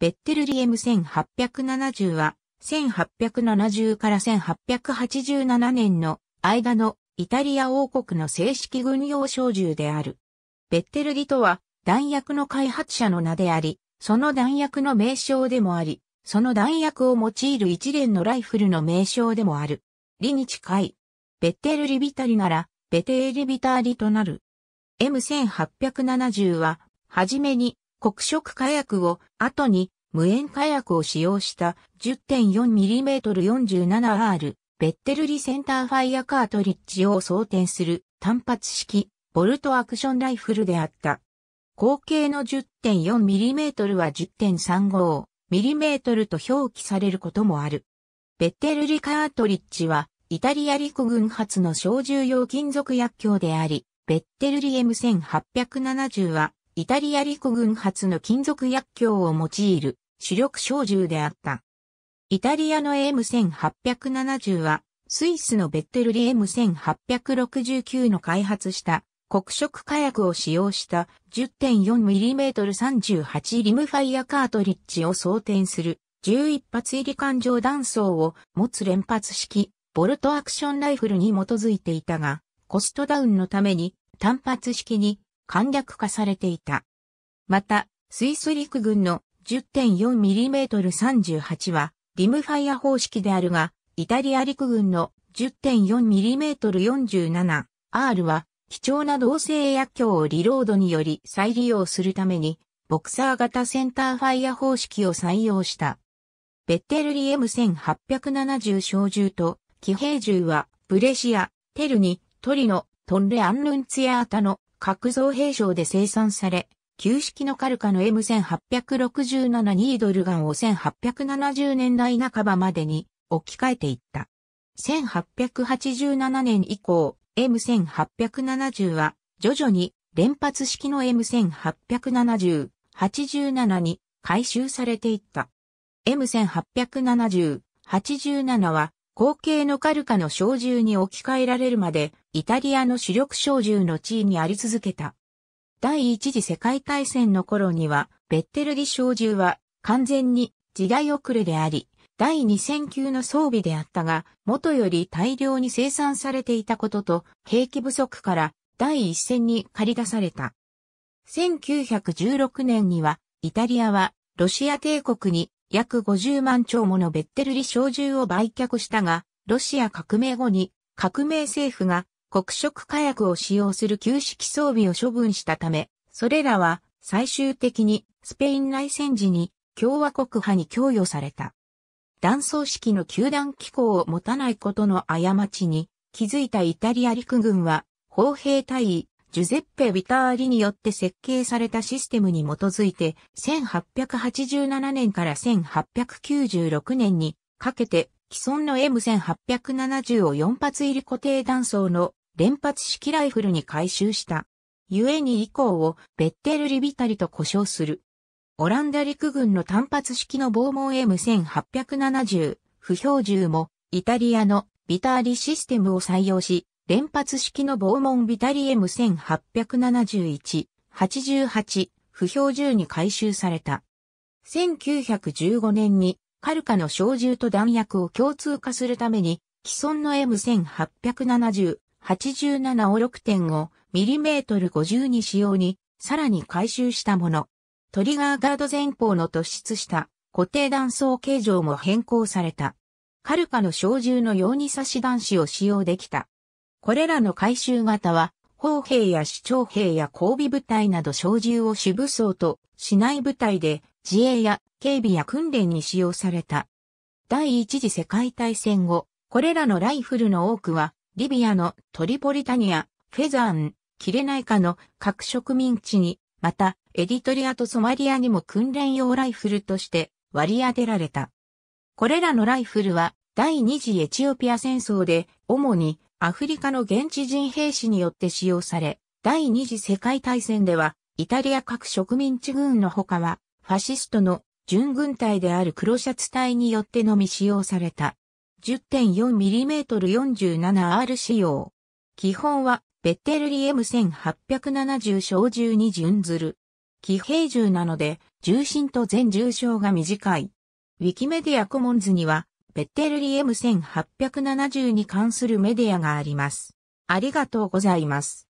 ベッテルリエム1870は、1870から1887年の間のイタリア王国の正式軍用小銃である。ベッテルリとは弾薬の開発者の名であり、その弾薬の名称でもあり、その弾薬を用いる一連のライフルの名称でもある。リに近い。ベッテルリビタリなら、ベテーリビターリとなる。M1870 は、はじめに黒色火薬を後に無塩火薬を使用した 10.4mm47R ベッテルリセンターファイアカートリッジを装填する単発式ボルトアクションライフルであった。口径の 10.4mm は 10.35mm と表記されることもある。ベッテルリカートリッジはイタリア陸軍発の小重用金属薬莢であり、ベッテルリ M1870 はイタリア陸軍発の金属薬莢を用いる主力小銃であった。イタリアの M1870 は、スイスのベッテルリ M1869 の開発した黒色火薬を使用した 10.4mm38 リムファイアカートリッジを装填する11発入り環状弾装を持つ連発式ボルトアクションライフルに基づいていたが、コストダウンのために単発式に簡略化されていた。また、スイス陸軍の 10.4mm38 は、リムファイア方式であるが、イタリア陸軍の 10.4mm47R は、貴重な同性薬莢をリロードにより再利用するために、ボクサー型センターファイア方式を採用した。ベッテルリ M1870 小銃と、騎兵銃は、ブレシア、テルニ、トリノ、トンレアンヌンツヤータの角造兵廠で生産され、旧式のカルカの M1867 ニードルガンを1870年代半ばまでに置き換えていった。1887年以降、M1870 は徐々に連発式の M1870、87に回収されていった。M1870、87は後継のカルカの小銃に置き換えられるまでイタリアの主力小銃の地位にあり続けた。第一次世界大戦の頃には、ベッテルギ小銃は完全に時代遅れであり、第2戦級の装備であったが、元より大量に生産されていたことと、兵器不足から第1戦に駆り出された。1916年には、イタリアは、ロシア帝国に約50万丁ものベッテルリ小銃を売却したが、ロシア革命後に革命政府が黒色火薬を使用する旧式装備を処分したため、それらは最終的にスペイン内戦時に共和国派に供与された。断層式の球団機構を持たないことの過ちに気づいたイタリア陸軍は、砲兵隊員、ジュゼッペ・ビターリによって設計されたシステムに基づいて、1887年から1896年にかけて、既存の M1870 を4発入り固定断層の連発式ライフルに改修した。故に以降をベッテルリビタリと呼称する。オランダ陸軍の単発式の防門 M1870 不標銃もイタリアのビターリシステムを採用し、連発式の防門ビタリ M1871 88不標銃に回収された。1915年にカルカの小銃と弾薬を共通化するために既存の M1870 87を 6.5mm50 に使用に、さらに回収したもの。トリガーガード前方の突出した固定断層形状も変更された。カルカの小銃のように差し弾子を使用できた。これらの回収型は、砲兵や市長兵や交尾部隊など小銃を主武装としない部隊で自衛や警備や訓練に使用された。第一次世界大戦後、これらのライフルの多くはリビアのトリポリタニア、フェザーン、キレナイカの各植民地に、また、エディトリアとソマリアにも訓練用ライフルとして割り当てられた。これらのライフルは、第二次エチオピア戦争で、主にアフリカの現地人兵士によって使用され、第二次世界大戦では、イタリア各植民地軍の他は、ファシストの準軍隊である黒シャツ隊によってのみ使用された。10.4mm47R 仕様。基本は、ベッテルリ M1870 小銃に準ずる。騎兵銃なので、重心と全重傷が短い。ウィキメディアコモンズには、ベッテルリ M1870 に関するメディアがあります。ありがとうございます。